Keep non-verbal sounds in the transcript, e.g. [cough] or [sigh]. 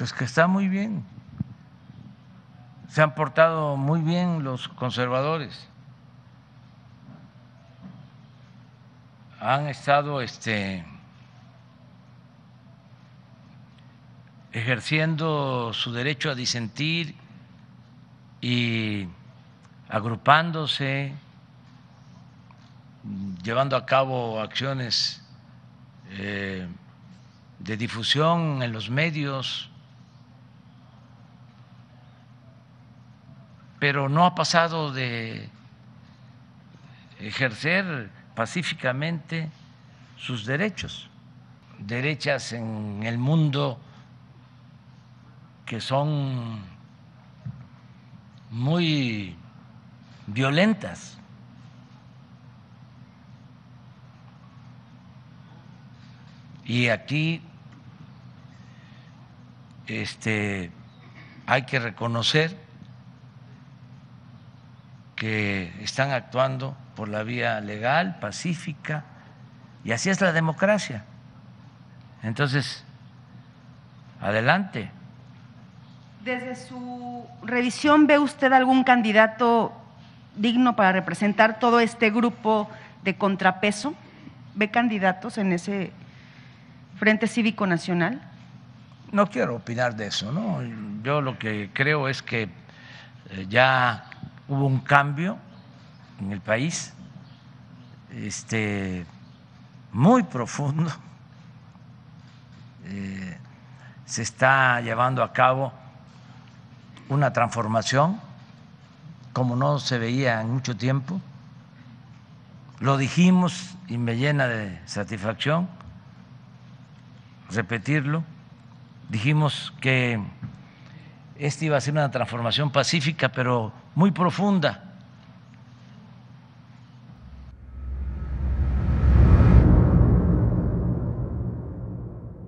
Pues que está muy bien. Se han portado muy bien los conservadores. Han estado este ejerciendo su derecho a disentir y agrupándose, llevando a cabo acciones eh, de difusión en los medios pero no ha pasado de ejercer pacíficamente sus derechos, derechas en el mundo que son muy violentas. Y aquí este, hay que reconocer que están actuando por la vía legal, pacífica, y así es la democracia. Entonces, adelante. Desde su revisión, ¿ve usted algún candidato digno para representar todo este grupo de contrapeso? ¿Ve candidatos en ese Frente Cívico Nacional? No quiero opinar de eso, ¿no? Yo lo que creo es que eh, ya hubo un cambio en el país este, muy profundo. [laughs] Eh, se está llevando a cabo una transformación como no se veía en mucho tiempo. Lo dijimos y me llena de satisfacción repetirlo. Dijimos que esta iba a ser una transformación pacífica, pero muy profunda.